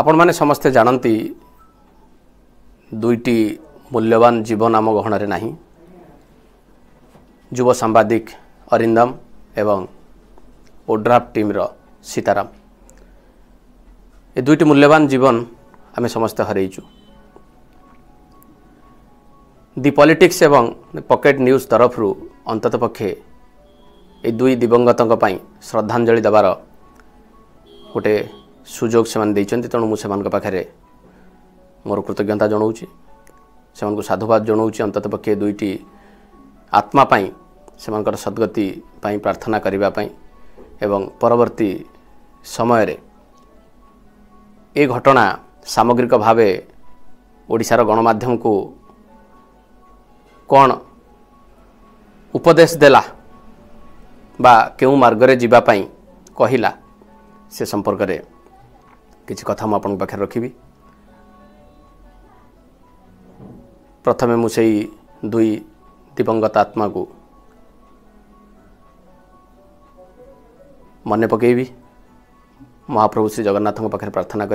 ଆପଣମାନେ ସମସ୍ତେ ଜାଣନ୍ତି ଦୁଇଟି ମୂଲ୍ୟବାନ ଜୀବନ ଆମ ଗହଣରେ ନାହିଁ ଯୁବ ସାମ୍ବାଦିକ ଅରିନ୍ଦମ ଏବଂ ଓଡ୍ରାଫ୍ ଟିମ୍ର ସୀତାରାମ ଏ ଦୁଇଟି ମୂଲ୍ୟବାନ ଜୀବନ ଆମେ ସମସ୍ତେ ହରେଇଛୁ ଦି ପଲିଟିକ୍ସ ଏବଂ ପକେଟ୍ ନ୍ୟୁଜ୍ ତରଫରୁ ଅନ୍ତତଃ ପକ୍ଷେ ଏ ଦୁଇ ଦିବଙ୍ଗତଙ୍କ ପାଇଁ ଶ୍ରଦ୍ଧାଞ୍ଜଳି ଦେବାର ଗୋଟେ ସୁଯୋଗ ସେମାନେ ଦେଇଛନ୍ତି ତେଣୁ ମୁଁ ସେମାନଙ୍କ ପାଖରେ ମୋର କୃତଜ୍ଞତା ଜଣାଉଛି ସେମାନଙ୍କୁ ସାଧୁବାଦ ଜଣାଉଛି ଅନ୍ତତଃ ପକ୍ଷେ ଦୁଇଟି ଆତ୍ମା ପାଇଁ ସେମାନଙ୍କର ସଦ୍ଗତି ପାଇଁ ପ୍ରାର୍ଥନା କରିବା ପାଇଁ ଏବଂ ପରବର୍ତ୍ତୀ ସମୟରେ ଏ ଘଟଣା ସାମଗ୍ରିକ ଭାବେ ଓଡ଼ିଶାର ଗଣମାଧ୍ୟମକୁ କ'ଣ ଉପଦେଶ ଦେଲା ବା କେଉଁ ମାର୍ଗରେ ଯିବା ପାଇଁ କହିଲା ସେ ସମ୍ପର୍କରେ कि कथा म आपे र प्रथमे मै दुई दिवंगत आत्मा मन पके महाप्रभु श्री जगन्नाथ पार्थना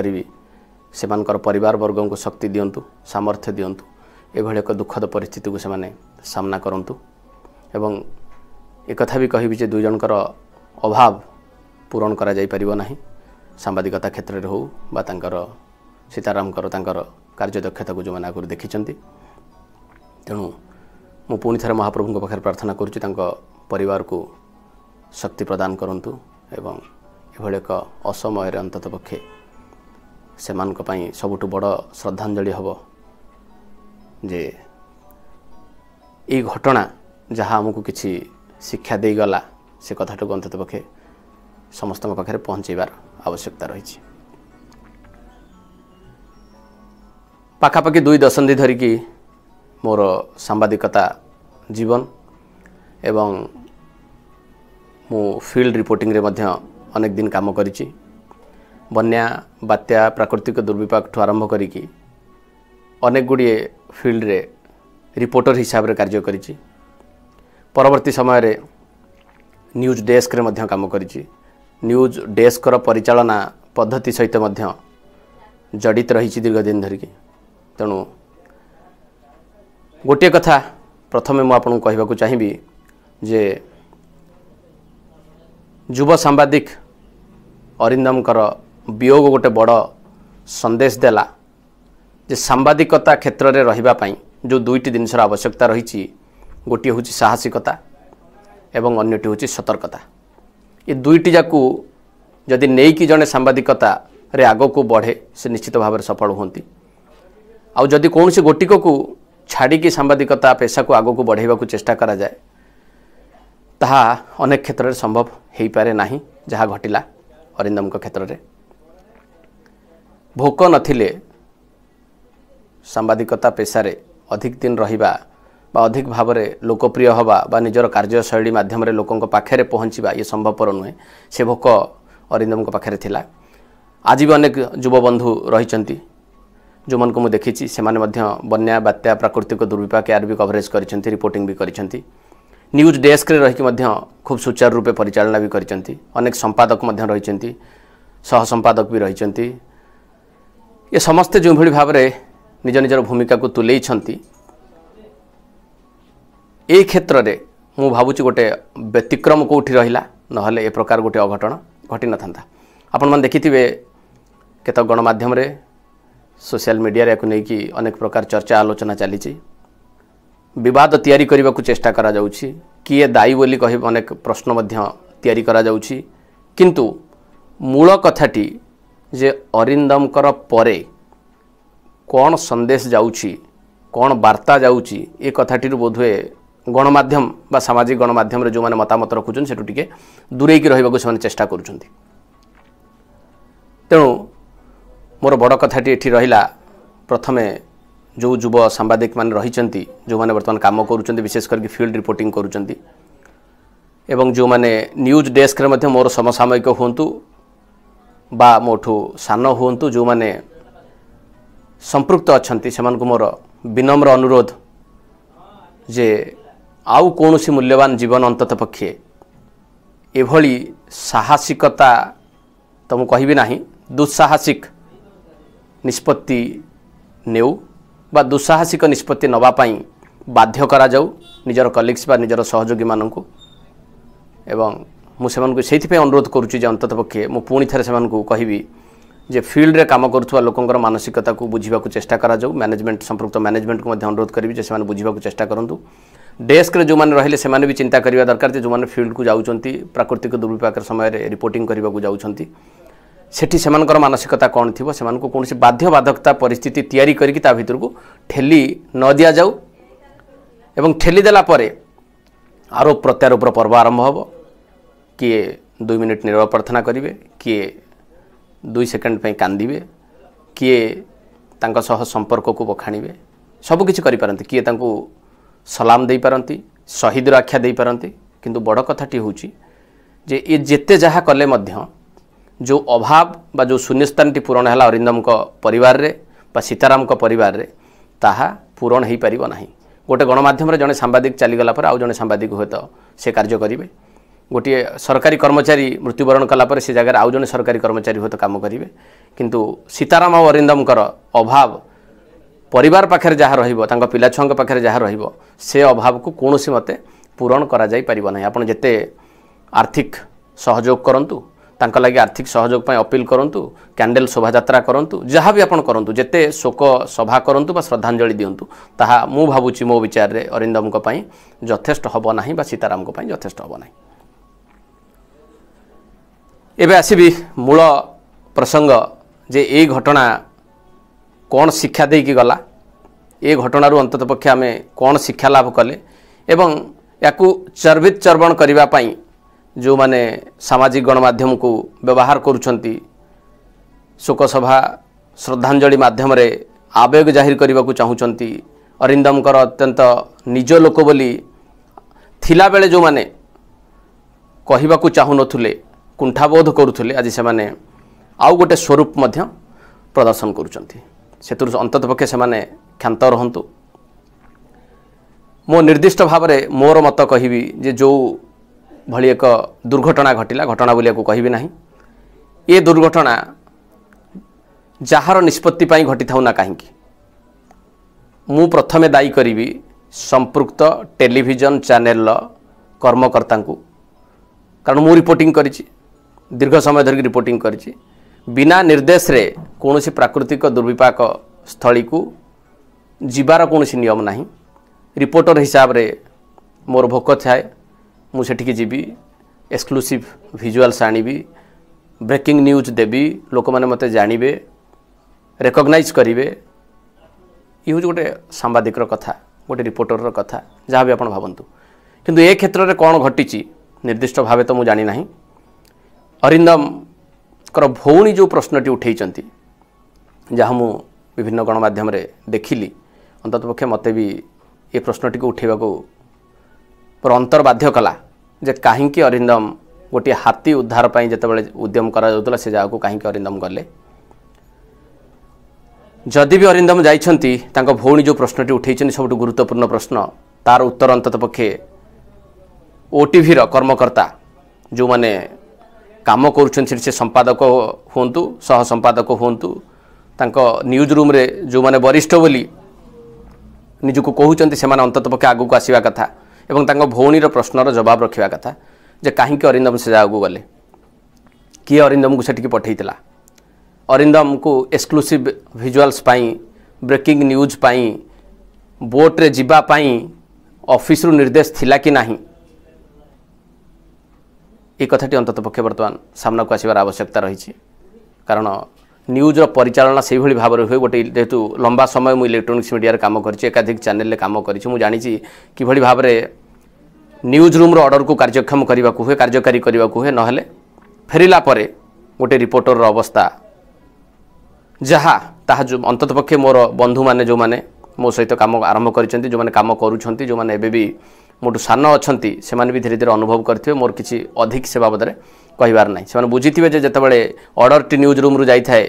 परिवार वर्गको शक्ति दिनु सामर्थ्य दिनुभयो दुःखद परिस्थितिको दुई कि अभाव पूरण पार ସାମ୍ବାଦିକତା କ୍ଷେତ୍ରରେ ହେଉ ବା ତାଙ୍କର ସୀତାରାମଙ୍କର ତାଙ୍କର କାର୍ଯ୍ୟଦକ୍ଷତାକୁ ଯେଉଁମାନେ ଆଗରୁ ଦେଖିଛନ୍ତି ତେଣୁ ମୁଁ ପୁଣି ଥରେ ମହାପ୍ରଭୁଙ୍କ ପାଖରେ ପ୍ରାର୍ଥନା କରୁଛି ତାଙ୍କ ପରିବାରକୁ ଶକ୍ତି ପ୍ରଦାନ କରନ୍ତୁ ଏବଂ ଏଭଳି ଏକ ଅସମୟରେ ଅନ୍ତତଃ ପକ୍ଷେ ସେମାନଙ୍କ ପାଇଁ ସବୁଠୁ ବଡ଼ ଶ୍ରଦ୍ଧାଞ୍ଜଳି ହେବ ଯେ ଏଇ ଘଟଣା ଯାହା ଆମକୁ କିଛି ଶିକ୍ଷା ଦେଇଗଲା ସେ କଥାଟାକୁ ଅନ୍ତତ ପକ୍ଷେ ସମସ୍ତଙ୍କ ପାଖରେ ପହଞ୍ଚାଇବାର ଆବଶ୍ୟକତା ରହିଛି ପାଖାପାଖି ଦୁଇ ଦଶନ୍ଧି ଧରିକି ମୋର ସାମ୍ବାଦିକତା ଜୀବନ ଏବଂ ମୁଁ ଫିଲ୍ଡ ରିପୋର୍ଟିଂରେ ମଧ୍ୟ ଅନେକ ଦିନ କାମ କରିଛି ବନ୍ୟା ବାତ୍ୟା ପ୍ରାକୃତିକ ଦୁର୍ବିପାକଠୁ ଆରମ୍ଭ କରିକି ଅନେକ ଗୁଡ଼ିଏ ଫିଲ୍ଡରେ ରିପୋର୍ଟର ହିସାବରେ କାର୍ଯ୍ୟ କରିଛି ପରବର୍ତ୍ତୀ ସମୟରେ ନ୍ୟୁଜ୍ ଡେସ୍କରେ ମଧ୍ୟ କାମ କରିଛି ନ୍ୟୁଜ୍ ଡେସ୍କର ପରିଚାଳନା ପଦ୍ଧତି ସହିତ ମଧ୍ୟ ଜଡ଼ିତ ରହିଛି ଦୀର୍ଘ ଦିନ ଧରିକି ତେଣୁ ଗୋଟିଏ କଥା ପ୍ରଥମେ ମୁଁ ଆପଣଙ୍କୁ କହିବାକୁ ଚାହିଁବି ଯେ ଯୁବ ସାମ୍ବାଦିକ ଅରିନ୍ଦମଙ୍କର ବିୟୋଗ ଗୋଟେ ବଡ଼ ସନ୍ଦେଶ ଦେଲା ଯେ ସାମ୍ବାଦିକତା କ୍ଷେତ୍ରରେ ରହିବା ପାଇଁ ଯେଉଁ ଦୁଇଟି ଜିନିଷର ଆବଶ୍ୟକତା ରହିଛି ଗୋଟିଏ ହେଉଛି ସାହସିକତା ଏବଂ ଅନ୍ୟଟି ହେଉଛି ସତର୍କତା ଏ ଦୁଇଟି ଯାକୁ ଯଦି ନେଇକି ଜଣେ ସାମ୍ବାଦିକତାରେ ଆଗକୁ ବଢ଼େ ସେ ନିଶ୍ଚିତ ଭାବରେ ସଫଳ ହୁଅନ୍ତି ଆଉ ଯଦି କୌଣସି ଗୋଟିକକୁ ଛାଡ଼ିକି ସାମ୍ବାଦିକତା ପେଶାକୁ ଆଗକୁ ବଢ଼େଇବାକୁ ଚେଷ୍ଟା କରାଯାଏ ତାହା ଅନେକ କ୍ଷେତ୍ରରେ ସମ୍ଭବ ହୋଇପାରେ ନାହିଁ ଯାହା ଘଟିଲା ଅରିନ୍ଦମଙ୍କ କ୍ଷେତ୍ରରେ ଭୋକ ନଥିଲେ ସାମ୍ବାଦିକତା ପେଶାରେ ଅଧିକ ଦିନ ରହିବା ବା ଅଧିକ ଭାବରେ ଲୋକପ୍ରିୟ ହେବା ବା ନିଜର କାର୍ଯ୍ୟଶୈଳୀ ମାଧ୍ୟମରେ ଲୋକଙ୍କ ପାଖରେ ପହଞ୍ଚିବା ଇଏ ସମ୍ଭବପର ନୁହେଁ ସେ ଭୋକ ଅରିନ୍ଦମଙ୍କ ପାଖରେ ଥିଲା ଆଜି ବି ଅନେକ ଯୁବବନ୍ଧୁ ରହିଛନ୍ତି ଯେଉଁମାନଙ୍କୁ ମୁଁ ଦେଖିଛି ସେମାନେ ମଧ୍ୟ ବନ୍ୟା ବାତ୍ୟା ପ୍ରାକୃତିକ ଦୁର୍ବିପାକ ଏହାର ବି କଭରେଜ କରିଛନ୍ତି ରିପୋର୍ଟିଂ ବି କରିଛନ୍ତି ନ୍ୟୁଜ୍ ଡେସ୍କରେ ରହିକି ମଧ୍ୟ ଖୁବ୍ ସୁଚାରୁ ରୂପେ ପରିଚାଳନା ବି କରିଛନ୍ତି ଅନେକ ସମ୍ପାଦକ ମଧ୍ୟ ରହିଛନ୍ତି ସହ ସମ୍ପାଦକ ବି ରହିଛନ୍ତି ଏ ସମସ୍ତେ ଯେଉଁଭଳି ଭାବରେ ନିଜ ନିଜର ଭୂମିକାକୁ ତୁଲେଇଛନ୍ତି ଏଇ କ୍ଷେତ୍ରରେ ମୁଁ ଭାବୁଛି ଗୋଟିଏ ବ୍ୟତିକ୍ରମ କେଉଁଠି ରହିଲା ନହେଲେ ଏ ପ୍ରକାର ଗୋଟିଏ ଅଘଟଣ ଘଟିନଥାନ୍ତା ଆପଣମାନେ ଦେଖିଥିବେ କେତେକ ଗଣମାଧ୍ୟମରେ ସୋସିଆଲ ମିଡ଼ିଆରେ ଏହାକୁ ନେଇକି ଅନେକ ପ୍ରକାର ଚର୍ଚ୍ଚା ଆଲୋଚନା ଚାଲିଛି ବିବାଦ ତିଆରି କରିବାକୁ ଚେଷ୍ଟା କରାଯାଉଛି କିଏ ଦାୟୀ ବୋଲି କହି ଅନେକ ପ୍ରଶ୍ନ ମଧ୍ୟ ତିଆରି କରାଯାଉଛି କିନ୍ତୁ ମୂଳ କଥାଟି ଯେ ଅରିନ୍ଦମଙ୍କର ପରେ କ'ଣ ସନ୍ଦେଶ ଯାଉଛି କ'ଣ ବାର୍ତ୍ତା ଯାଉଛି ଏ କଥାଟିରୁ ବୋଧହୁଏ ଗଣମାଧ୍ୟମ ବା ସାମାଜିକ ଗଣମାଧ୍ୟମରେ ଯେଉଁମାନେ ମତାମତ ରଖୁଛନ୍ତି ସେଠୁ ଟିକେ ଦୂରେଇକି ରହିବାକୁ ସେମାନେ ଚେଷ୍ଟା କରୁଛନ୍ତି ତେଣୁ ମୋର ବଡ଼ କଥାଟି ଏଠି ରହିଲା ପ୍ରଥମେ ଯେଉଁ ଯୁବ ସାମ୍ବାଦିକମାନେ ରହିଛନ୍ତି ଯେଉଁମାନେ ବର୍ତ୍ତମାନ କାମ କରୁଛନ୍ତି ବିଶେଷ କରିକି ଫିଲ୍ଡ ରିପୋର୍ଟିଂ କରୁଛନ୍ତି ଏବଂ ଯେଉଁମାନେ ନ୍ୟୁଜ୍ ଡେସ୍କରେ ମଧ୍ୟ ମୋର ସମସାମୟିକ ହୁଅନ୍ତୁ ବା ମୋଠୁ ସାନ ହୁଅନ୍ତୁ ଯେଉଁମାନେ ସମ୍ପୃକ୍ତ ଅଛନ୍ତି ସେମାନଙ୍କୁ ମୋର ବିନମ୍ର ଅନୁରୋଧ ଯେ ଆଉ କୌଣସି ମୂଲ୍ୟବାନ ଜୀବନ ଅନ୍ତତଃ ପକ୍ଷେ ଏଭଳି ସାହସିକତା ତ ମୁଁ କହିବି ନାହିଁ ଦୁଃସାହସିକ ନିଷ୍ପତ୍ତି ନେଉ ବା ଦୁଃସାହସିକ ନିଷ୍ପତ୍ତି ନେବା ପାଇଁ ବାଧ୍ୟ କରାଯାଉ ନିଜର କଲିଗ୍ସ ବା ନିଜର ସହଯୋଗୀମାନଙ୍କୁ ଏବଂ ମୁଁ ସେମାନଙ୍କୁ ସେଇଥିପାଇଁ ଅନୁରୋଧ କରୁଛି ଯେ ଅନ୍ତତଃ ପକ୍ଷେ ମୁଁ ପୁଣି ଥରେ ସେମାନଙ୍କୁ କହିବି ଯେ ଫିଲ୍ଡରେ କାମ କରୁଥିବା ଲୋକଙ୍କର ମାନସିକତାକୁ ବୁଝିବାକୁ ଚେଷ୍ଟା କରାଯାଉ ମ୍ୟାନେଜମେଣ୍ଟ ସମ୍ପୃକ୍ତ ମ୍ୟାନେଜମେଣ୍ଟକୁ ମଧ୍ୟ ଅନୁରୋଧ କରିବି ଯେ ସେମାନେ ବୁଝିବାକୁ ଚେଷ୍ଟା କରନ୍ତୁ ଡେସ୍କରେ ଯେଉଁମାନେ ରହିଲେ ସେମାନେ ବି ଚିନ୍ତା କରିବା ଦରକାର ଯେ ଯେଉଁମାନେ ଫିଲ୍ଡକୁ ଯାଉଛନ୍ତି ପ୍ରାକୃତିକ ଦୁର୍ବିପାକର ସମୟରେ ରିପୋର୍ଟିଂ କରିବାକୁ ଯାଉଛନ୍ତି ସେଠି ସେମାନଙ୍କର ମାନସିକତା କ'ଣ ଥିବ ସେମାନଙ୍କୁ କୌଣସି ବାଧ୍ୟବାଧକତା ପରିସ୍ଥିତି ତିଆରି କରିକି ତା ଭିତରକୁ ଠେଲି ନ ଦିଆଯାଉ ଏବଂ ଠେଲି ଦେଲା ପରେ ଆରୋପ ପ୍ରତ୍ୟାରୋପର ପର୍ବ ଆରମ୍ଭ ହେବ କିଏ ଦୁଇ ମିନିଟ୍ ନିରବ ପ୍ରାର୍ଥନା କରିବେ କିଏ ଦୁଇ ସେକେଣ୍ଡ ପାଇଁ କାନ୍ଦିବେ କିଏ ତାଙ୍କ ସହ ସମ୍ପର୍କକୁ ବଖାଣିବେ ସବୁକିଛି କରିପାରନ୍ତି କିଏ ତାଙ୍କୁ ସଲାମ ଦେଇପାରନ୍ତି ଶହୀଦର ଆଖ୍ୟା ଦେଇପାରନ୍ତି କିନ୍ତୁ ବଡ଼ କଥାଟି ହେଉଛି ଯେ ଏ ଯେତେ ଯାହା କଲେ ମଧ୍ୟ ଯେଉଁ ଅଭାବ ବା ଯେଉଁ ଶୂନ୍ୟସ୍ଥାନଟି ପୂରଣ ହେଲା ଅରିନ୍ଦମଙ୍କ ପରିବାରରେ ବା ସୀତାରାମଙ୍କ ପରିବାରରେ ତାହା ପୂରଣ ହୋଇପାରିବ ନାହିଁ ଗୋଟିଏ ଗଣମାଧ୍ୟମରେ ଜଣେ ସାମ୍ବାଦିକ ଚାଲିଗଲା ପରେ ଆଉ ଜଣେ ସାମ୍ବାଦିକ ହୁଏତ ସେ କାର୍ଯ୍ୟ କରିବେ ଗୋଟିଏ ସରକାରୀ କର୍ମଚାରୀ ମୃତ୍ୟୁବରଣ କଲାପରେ ସେ ଜାଗାରେ ଆଉ ଜଣେ ସରକାରୀ କର୍ମଚାରୀ ହୁଏତ କାମ କରିବେ କିନ୍ତୁ ସୀତାରାମ ଆଉ ଅରିନ୍ଦମଙ୍କର ଅଭାବ ପରିବାର ପାଖରେ ଯାହା ରହିବ ତାଙ୍କ ପିଲାଛୁଆଙ୍କ ପାଖରେ ଯାହା ରହିବ ସେ ଅଭାବକୁ କୌଣସି ମତେ ପୂରଣ କରାଯାଇପାରିବ ନାହିଁ ଆପଣ ଯେତେ ଆର୍ଥିକ ସହଯୋଗ କରନ୍ତୁ ତାଙ୍କ ଲାଗି ଆର୍ଥିକ ସହଯୋଗ ପାଇଁ ଅପିଲ୍ କରନ୍ତୁ କ୍ୟାଣ୍ଡେଲ୍ ଶୋଭାଯାତ୍ରା କରନ୍ତୁ ଯାହା ବି ଆପଣ କରନ୍ତୁ ଯେତେ ଶୋକ ସଭା କରନ୍ତୁ ବା ଶ୍ରଦ୍ଧାଞ୍ଜଳି ଦିଅନ୍ତୁ ତାହା ମୁଁ ଭାବୁଛି ମୋ ବିଚାରରେ ଅରିନ୍ଦମଙ୍କ ପାଇଁ ଯଥେଷ୍ଟ ହେବ ନାହିଁ ବା ସୀତାରାମଙ୍କ ପାଇଁ ଯଥେଷ୍ଟ ହେବ ନାହିଁ ଏବେ ଆସିବି ମୂଳ ପ୍ରସଙ୍ଗ ଯେ ଏଇ ଘଟଣା କ'ଣ ଶିକ୍ଷା ଦେଇକି ଗଲା ଏ ଘଟଣାରୁ ଅନ୍ତତଃ ପକ୍ଷେ ଆମେ କ'ଣ ଶିକ୍ଷା ଲାଭ କଲେ ଏବଂ ୟାକୁ ଚର୍ବିତ ଚର୍ବଣ କରିବା ପାଇଁ ଯେଉଁମାନେ ସାମାଜିକ ଗଣମାଧ୍ୟମକୁ ବ୍ୟବହାର କରୁଛନ୍ତି ଶୋକସଭା ଶ୍ରଦ୍ଧାଞ୍ଜଳି ମାଧ୍ୟମରେ ଆବେଗ ଜାହିର କରିବାକୁ ଚାହୁଁଛନ୍ତି ଅରିନ୍ଦମଙ୍କର ଅତ୍ୟନ୍ତ ନିଜ ଲୋକ ବୋଲି ଥିଲାବେଳେ ଯେଉଁମାନେ କହିବାକୁ ଚାହୁଁନଥିଲେ କୁଣ୍ଠାବୋଧ କରୁଥିଲେ ଆଜି ସେମାନେ ଆଉ ଗୋଟେ ସ୍ୱରୂପ ମଧ୍ୟ ପ୍ରଦର୍ଶନ କରୁଛନ୍ତି ସେଥିରୁ ପକ୍ଷେ ସେମାନେ କ୍ଷାନ୍ତ ରୁହନ୍ତୁ ମୁଁ ନିର୍ଦ୍ଦିଷ୍ଟ ଭାବରେ ମୋର ମତ କହିବି ଯେ ଯେଉଁ ଭଳି ଏକ ଦୁର୍ଘଟଣା ଘଟିଲା ଘଟଣା ବୋଲିବାକୁ କହିବି ନାହିଁ ଏ ଦୁର୍ଘଟଣା ଯାହାର ନିଷ୍ପତ୍ତି ପାଇଁ ଘଟିଥାଉ ନା କାହିଁକି ମୁଁ ପ୍ରଥମେ ଦାୟୀ କରିବି ସମ୍ପୃକ୍ତ ଟେଲିଭିଜନ ଚ୍ୟାନେଲର କର୍ମକର୍ତ୍ତାଙ୍କୁ କାରଣ ମୁଁ ରିପୋର୍ଟିଂ କରିଛି ଦୀର୍ଘ ସମୟ ଧରିକି ରିପୋର୍ଟିଂ କରିଛି ବିନା ନିର୍ଦ୍ଦେଶରେ କୌଣସି ପ୍ରାକୃତିକ ଦୁର୍ବିପାକ ସ୍ଥଳୀକୁ ଯିବାର କୌଣସି ନିୟମ ନାହିଁ ରିପୋର୍ଟର ହିସାବରେ ମୋର ଭୋକ ଥାଏ ମୁଁ ସେଠିକି ଯିବି ଏକ୍ସକ୍ଲୁସିଭ୍ ଭିଜୁଆଲ୍ସ ଆଣିବି ବ୍ରେକିଂ ନ୍ୟୁଜ୍ ଦେବି ଲୋକମାନେ ମୋତେ ଜାଣିବେ ରେକଗ୍ନାଇଜ୍ କରିବେ ଇଏ ହେଉଛି ଗୋଟେ ସାମ୍ବାଦିକର କଥା ଗୋଟେ ରିପୋର୍ଟରର କଥା ଯାହା ବି ଆପଣ ଭାବନ୍ତୁ କିନ୍ତୁ ଏ କ୍ଷେତ୍ରରେ କ'ଣ ଘଟିଛି ନିର୍ଦ୍ଦିଷ୍ଟ ଭାବେ ତ ମୁଁ ଜାଣିନାହିଁ ଅରିନ୍ଦମ ତାଙ୍କର ଭଉଣୀ ଯେଉଁ ପ୍ରଶ୍ନଟି ଉଠାଇଛନ୍ତି ଯାହା ମୁଁ ବିଭିନ୍ନ ଗଣମାଧ୍ୟମରେ ଦେଖିଲି ଅନ୍ତତ ପକ୍ଷେ ମୋତେ ବି ଏ ପ୍ରଶ୍ନଟିକୁ ଉଠାଇବାକୁ ଅନ୍ତର୍ବାଧ୍ୟ କଲା ଯେ କାହିଁକି ଅରିନ୍ଦମ ଗୋଟିଏ ହାତୀ ଉଦ୍ଧାର ପାଇଁ ଯେତେବେଳେ ଉଦ୍ୟମ କରାଯାଉଥିଲା ସେ ଜାଗାକୁ କାହିଁକି ଅରିନ୍ଦମ ଗଲେ ଯଦି ବି ଅରିନ୍ଦମ ଯାଇଛନ୍ତି ତାଙ୍କ ଭଉଣୀ ଯେଉଁ ପ୍ରଶ୍ନଟି ଉଠାଇଛନ୍ତି ସବୁଠୁ ଗୁରୁତ୍ୱପୂର୍ଣ୍ଣ ପ୍ରଶ୍ନ ତାର ଉତ୍ତର ଅନ୍ତତ ପକ୍ଷେ ଓଟିଭିର କର୍ମକର୍ତ୍ତା ଯେଉଁମାନେ कम कर संपादक हूँ सह संपादक हूँ न्यूज रूम रे जो मैंने वरिष्ठ बोली को कहूँ से अंत पक्ष आगक आसवा कथा और भौणी प्रश्नर जवाब रखा कथा जे कहीं अरिंदम से जगह गले किए अरिंदम को सेठी पठेला अरिंदम को एक्सक्लूसीव भिजुआल्स ब्रेकिंग न्यूज पर बोट्रे जावाई अफिस्रु निर्देश थिला कि नहीं এই কথাটি অন্তত পক্ষে বর্ତ୍ତমান সামনাକୁ ଆସିବାର ଆବଶ୍ୟକତା ରହିଛି କାରଣ ନ୍ୟୁଜ୍ର ପରିଚାଳନା ସେଇଭଳି ଭାବରେ ହୁଏ ଗୋଟେ ଯେହେତୁ ଲମ୍ବା ସମୟ ମୁଁ ଇଲେକ୍ଟ୍ରୋନିକ୍ସ ମିଡ଼ିଆରେ କାମ କରିଛି ଏକାଧିକ ଚ୍ୟାନେଲରେ କାମ କରିଛି ମୁଁ ଜାଣିଛି କିଭଳି ଭାବରେ ନ୍ୟୁଜ୍ ରୁମ୍ର ଅର୍ଡ଼ରକୁ କାର୍ଯ୍ୟକ୍ଷମ କରିବାକୁ ହୁଏ କାର୍ଯ୍ୟକାରୀ କରିବାକୁ ହୁଏ ନହେଲେ ଫେରିଲା ପରେ ଗୋଟେ ରିପୋର୍ଟରର ଅବସ୍ଥା ଯାହା ତାହା ଅନ୍ତତ ପକ୍ଷେ ମୋର ବନ୍ଧୁମାନେ ଯେଉଁମାନେ ମୋ ସହିତ କାମ ଆରମ୍ଭ କରିଛନ୍ତି ଯେଉଁମାନେ କାମ କରୁଛନ୍ତି ଯେଉଁମାନେ ଏବେ ବି ମୋଠୁ ସାନ ଅଛନ୍ତି ସେମାନେ ବି ଧୀରେ ଧୀରେ ଅନୁଭବ କରିଥିବେ ମୋର କିଛି ଅଧିକ ସେ ବାବଦରେ କହିବାର ନାହିଁ ସେମାନେ ବୁଝିଥିବେ ଯେ ଯେତେବେଳେ ଅର୍ଡ଼ର୍ଟି ନ୍ୟୁଜ୍ ରୁମ୍ରୁ ଯାଇଥାଏ